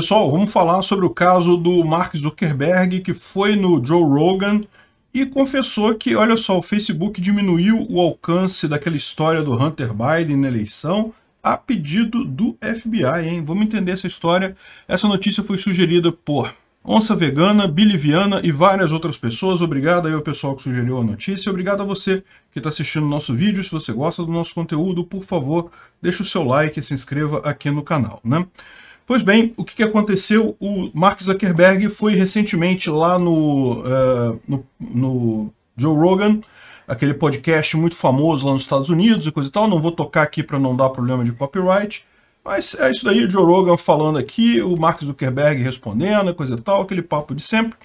Pessoal, vamos falar sobre o caso do Mark Zuckerberg, que foi no Joe Rogan e confessou que, olha só, o Facebook diminuiu o alcance daquela história do Hunter Biden na eleição a pedido do FBI, hein? Vamos entender essa história. Essa notícia foi sugerida por Onça Vegana, Billy Viana e várias outras pessoas. Obrigado aí ao pessoal que sugeriu a notícia. Obrigado a você que está assistindo o nosso vídeo. Se você gosta do nosso conteúdo, por favor, deixe o seu like e se inscreva aqui no canal, né? Pois bem, o que, aconteceu? O Mark Zuckerberg foi recentemente lá no, uh, no, no Joe Rogan, aquele podcast muito famoso lá nos Estados Unidos e coisa e tal. Não vou tocar aqui para não dar problema de copyright. Mas é isso daí, o Joe Rogan falando aqui, o Mark Zuckerberg respondendo, coisa e tal, aquele papo de sempre.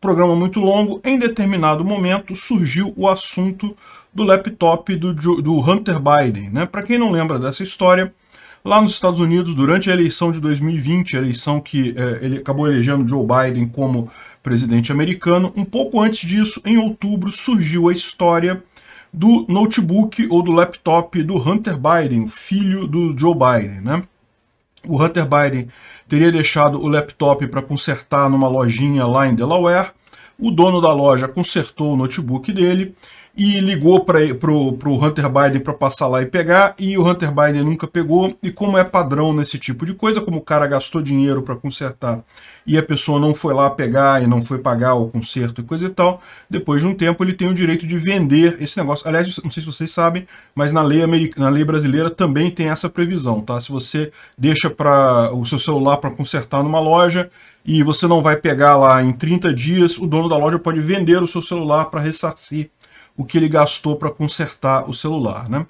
Programa muito longo. Em determinado momento surgiu o assunto do laptop do, do Hunter Biden. Né? Para quem não lembra dessa história, lá nos Estados Unidos, durante a eleição de 2020, eleição que é, ele acabou elegendo Joe Biden como presidente americano, um pouco antes disso, em outubro, surgiu a história do notebook ou do laptop do Hunter Biden, filho do Joe Biden, né? O Hunter Biden teria deixado o laptop para consertar numa lojinha lá em Delaware, o dono da loja consertou o notebook dele e ligou para o Hunter Biden para passar lá e pegar, e o Hunter Biden nunca pegou, e como é padrão nesse tipo de coisa, como o cara gastou dinheiro para consertar e a pessoa não foi lá pegar e não foi pagar o conserto e coisa e tal, depois de um tempo ele tem o direito de vender esse negócio. Aliás, não sei se vocês sabem, mas na lei, na lei brasileira também tem essa previsão, tá? Se você deixa para o seu celular para consertar numa loja e você não vai pegar lá em 30 dias, o dono da loja pode vender o seu celular para ressarcir o que ele gastou para consertar o celular, né?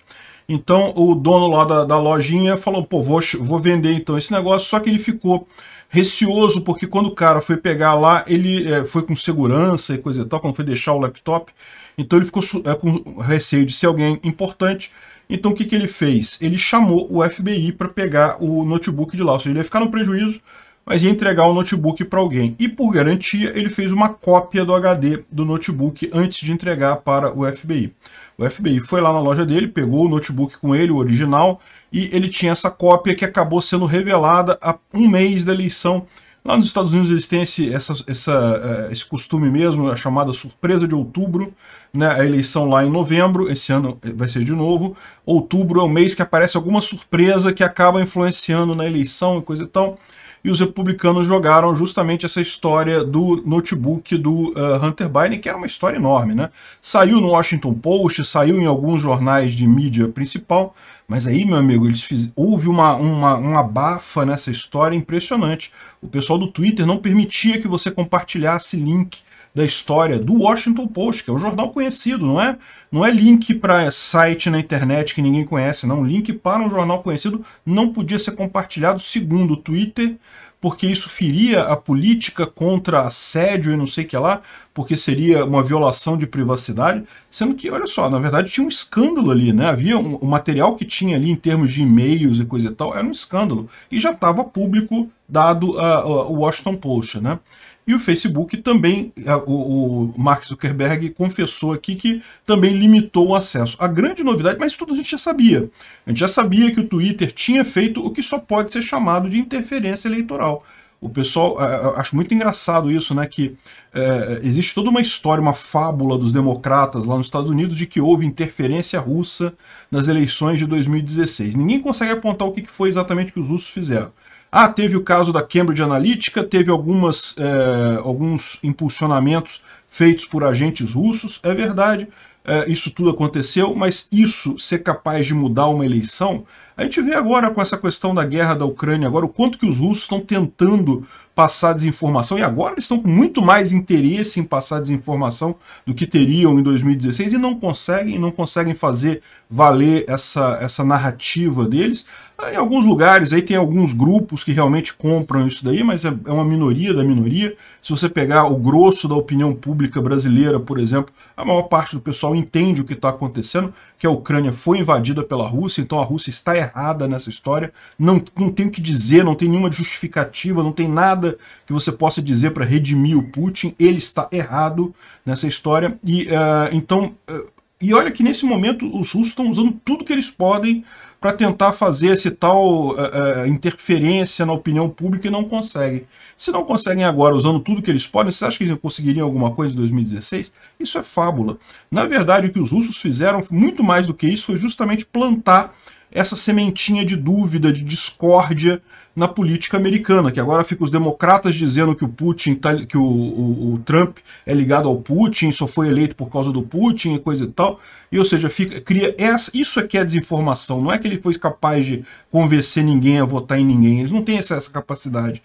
Então o dono lá da, da lojinha falou, pô, vou, vou vender então esse negócio, só que ele ficou receoso, porque quando o cara foi pegar lá, ele é, foi com segurança e coisa e tal, quando foi deixar o laptop, então ele ficou é, com receio de ser alguém importante, então o que, que ele fez? Ele chamou o FBI para pegar o notebook de lá, ou seja, ele ia ficar no prejuízo, mas ia entregar o notebook para alguém. E por garantia, ele fez uma cópia do HD do notebook antes de entregar para o FBI. O FBI foi lá na loja dele, pegou o notebook com ele, o original, e ele tinha essa cópia que acabou sendo revelada a um mês da eleição. Lá nos Estados Unidos eles têm esse, essa, essa, eh, esse costume mesmo, a chamada surpresa de outubro, né? a eleição lá em novembro, esse ano vai ser de novo. Outubro é o mês que aparece alguma surpresa que acaba influenciando na eleição e coisa e tal e os republicanos jogaram justamente essa história do notebook do uh, Hunter Biden, que era uma história enorme. Né? Saiu no Washington Post, saiu em alguns jornais de mídia principal, mas aí, meu amigo, eles fiz... houve uma, uma, uma bafa nessa história impressionante. O pessoal do Twitter não permitia que você compartilhasse link da história do Washington Post, que é um jornal conhecido, não é? Não é link para site na internet que ninguém conhece, não. Link para um jornal conhecido não podia ser compartilhado segundo o Twitter, porque isso feria a política contra assédio e não sei o que lá, porque seria uma violação de privacidade, sendo que, olha só, na verdade tinha um escândalo ali, né? Havia um, o material que tinha ali em termos de e-mails e coisa e tal, era um escândalo, e já estava público dado ah, ah, o Washington Post, né? E o Facebook também, o, Mark Zuckerberg confessou aqui que também limitou o acesso. A grande novidade, mas tudo a gente já sabia. A gente já sabia que o Twitter tinha feito o que só pode ser chamado de interferência eleitoral. O pessoal, é, é, acho muito engraçado isso, né? Que é, existe toda uma história, uma fábula dos democratas lá nos Estados Unidos de que houve interferência russa nas eleições de 2016. Ninguém consegue apontar o que foi exatamente que os russos fizeram. Ah, teve o caso da Cambridge Analytica, teve algumas, é, alguns impulsionamentos feitos por agentes russos, é verdade, é, isso tudo aconteceu, mas isso ser capaz de mudar uma eleição, a gente vê agora com essa questão da guerra da Ucrânia, agora o quanto que os russos estão tentando passar desinformação, e agora eles estão com muito mais interesse em passar desinformação do que teriam em 2016, e não conseguem, não conseguem fazer valer essa, essa narrativa deles, Tá, em alguns lugares aí tem alguns grupos que realmente compram isso daí, mas é, é uma minoria da minoria. Se você pegar o grosso da opinião pública brasileira, por exemplo, a maior parte do pessoal entende o que está acontecendo, que a Ucrânia foi invadida pela Rússia, então a Rússia está errada nessa história. Não, não tem o que dizer, não tem nenhuma justificativa, não tem nada que você possa dizer para redimir o Putin. Ele está errado nessa história. E uh, então. Uh, e olha que nesse momento os russos estão usando tudo que eles podem para tentar fazer esse tal eh, eh, interferência na opinião pública e não conseguem. Se não conseguem agora, usando tudo que eles podem, você acha que eles conseguiriam alguma coisa em 2016? Isso é fábula. Na verdade, o que os russos fizeram, muito mais do que isso, foi justamente plantar essa sementinha de dúvida, de discórdia, na política americana, que agora fica os democratas dizendo que o Putin tá, que o, o, o, Trump é ligado ao Putin, só foi eleito por causa do Putin e coisa e tal. E ou seja, fica, cria essa, isso aqui é, é desinformação, não é que ele foi capaz de convencer ninguém a votar em ninguém, eles não têm essa, essa capacidade.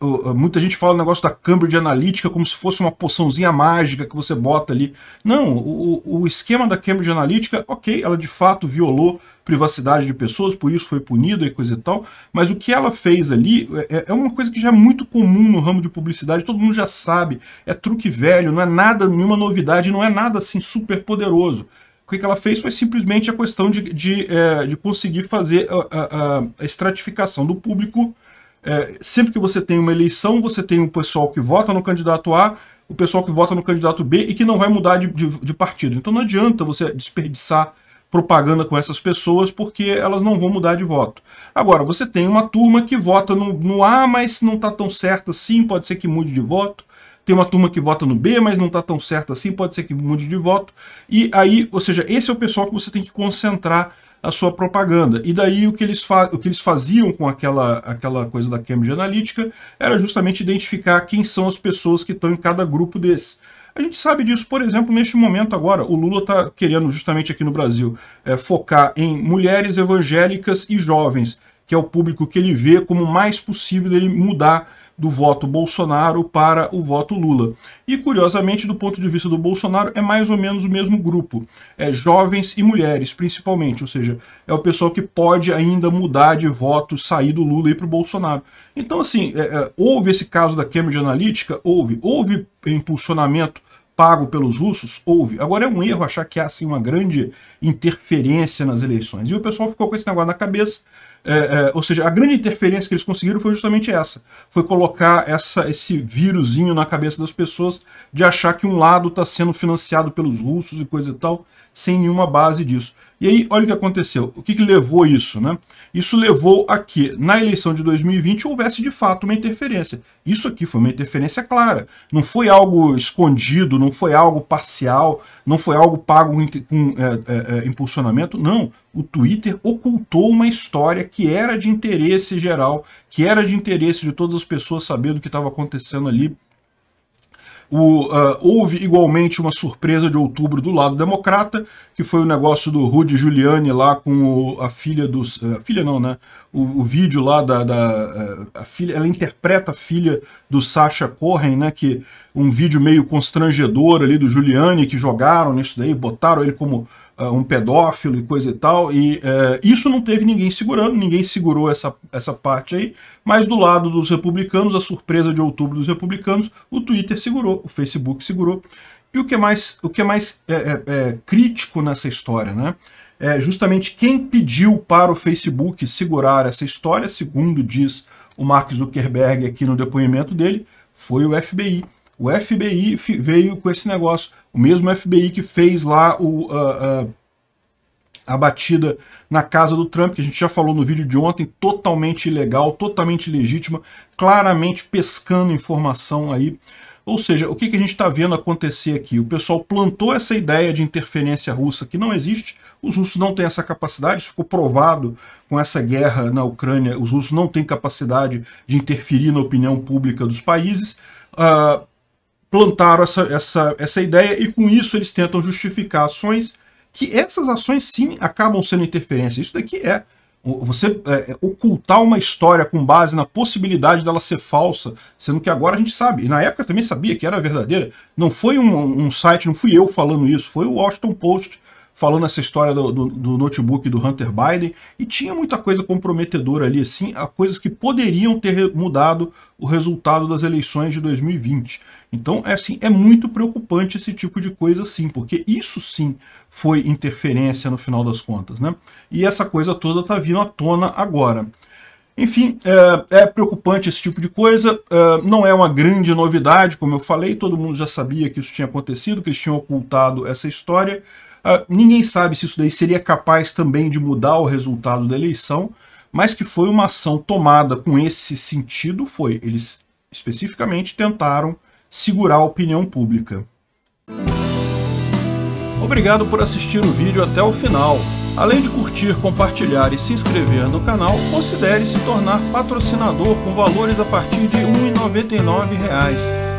Uh, muita gente fala o negócio da Cambridge Analytica como se fosse uma poçãozinha mágica que você bota ali. Não, o, o esquema da Cambridge Analytica, ok, ela de fato violou privacidade de pessoas, por isso foi punida e coisa e tal, mas o que ela fez ali é, é, é, uma coisa que já é muito comum no ramo de publicidade, todo mundo já sabe, é truque velho, não é nada, nenhuma novidade, não é nada assim super poderoso. O que, ela fez foi simplesmente a questão de, de, de conseguir fazer a, a, a estratificação do público é, sempre que você tem uma eleição, você tem o pessoal que vota no candidato A, o pessoal que vota no candidato B e que não vai mudar de, de, de partido. Então não adianta você desperdiçar propaganda com essas pessoas porque elas não vão mudar de voto. Agora, você tem uma turma que vota no, no A, mas não está tão certa assim, pode ser que mude de voto. Tem uma turma que vota no B, mas não está tão certa assim, pode ser que mude de voto. E aí, ou seja, esse é o pessoal que você tem que concentrar a sua propaganda. E daí o que eles, o que eles faziam com aquela, aquela coisa da Cambridge Analytica era justamente identificar quem são as pessoas que estão em cada grupo desses A gente sabe disso, por exemplo, neste momento agora, o Lula está querendo, justamente aqui no Brasil, é, focar em mulheres evangélicas e jovens, que é o público que ele vê como mais possível ele mudar do voto Bolsonaro para o voto Lula. E, curiosamente, do ponto de vista do Bolsonaro, é mais ou menos o mesmo grupo. É jovens e mulheres, principalmente, ou seja, é o pessoal que pode ainda mudar de voto, sair do Lula e ir para o Bolsonaro. Então, assim, é, é, houve esse caso da Cambridge Analytica? Houve. Houve impulsionamento pago pelos russos? Houve. Agora é um erro achar que há assim, uma grande interferência nas eleições. E o pessoal ficou com esse negócio na cabeça é, é, ou seja, a grande interferência que eles conseguiram foi justamente essa. Foi colocar essa, esse vírusinho na cabeça das pessoas de achar que um lado está sendo financiado pelos russos e coisa e tal, sem nenhuma base disso. E aí, olha o que aconteceu. O que, que levou isso? Né? Isso levou a que, na eleição de 2020, houvesse de fato uma interferência. Isso aqui foi uma interferência clara. Não foi algo escondido, não foi algo parcial, não foi algo pago com é, é, é, impulsionamento. Não. O Twitter ocultou uma história que era de interesse geral, que era de interesse de todas as pessoas saber do que estava acontecendo ali o, uh, houve igualmente uma surpresa de outubro do lado democrata, que foi o negócio do Rudy Giuliani lá com o, a filha dos... Eh, filha não, né? O, o vídeo lá da... da eh, a filha, ela interpreta a filha do Sasha Cohen, né? Que um vídeo meio constrangedor ali do Giuliani que jogaram nisso daí, botaram ele como uh, um pedófilo e coisa e tal. E uh, isso não teve ninguém segurando, ninguém segurou essa, essa parte aí. Mas do lado dos republicanos, a surpresa de outubro dos republicanos, o Twitter segurou, o Facebook segurou. E o que é mais, o que é mais é, é, é, crítico nessa história, né? É justamente quem pediu para o Facebook segurar essa história, segundo diz o Mark Zuckerberg aqui no depoimento dele, foi o FBI. O FBI veio com esse negócio. O mesmo FBI que fez lá o, uh, uh, a batida na casa do Trump, que a gente já falou no vídeo de ontem, totalmente ilegal, totalmente legítima, claramente pescando informação aí. Ou seja, o que, que a gente está vendo acontecer aqui? O pessoal plantou essa ideia de interferência russa que não existe, os russos não têm essa capacidade, isso ficou provado com essa guerra na Ucrânia, os russos não têm capacidade de interferir na opinião pública dos países. Uh, plantaram essa, essa, essa ideia e com isso eles tentam justificar ações que essas ações sim acabam sendo interferência. Isso daqui é você é, é, ocultar uma história com base na possibilidade dela ser falsa, sendo que agora a gente sabe, e na época também sabia que era verdadeira, não foi um, um site, não fui eu falando isso, foi o Washington Post falando essa história do, do, do, notebook do Hunter Biden, e tinha muita coisa comprometedora ali, assim, a coisas que poderiam ter mudado o resultado das eleições de 2020. Então, é assim, é muito preocupante esse tipo de coisa, sim, porque isso sim foi interferência no final das contas, né? E essa coisa toda está vindo à tona agora. Enfim, é, é, preocupante esse tipo de coisa, é, não é uma grande novidade, como eu falei, todo mundo já sabia que isso tinha acontecido, que eles tinham ocultado essa história, ah, ninguém sabe se isso daí seria capaz também de mudar o resultado da eleição, mas que foi uma ação tomada com esse sentido foi. Eles especificamente tentaram segurar a opinião pública. Obrigado por assistir o vídeo até o final. Além de curtir, compartilhar e se inscrever no canal, considere se tornar patrocinador com valores a partir de R$ 1,99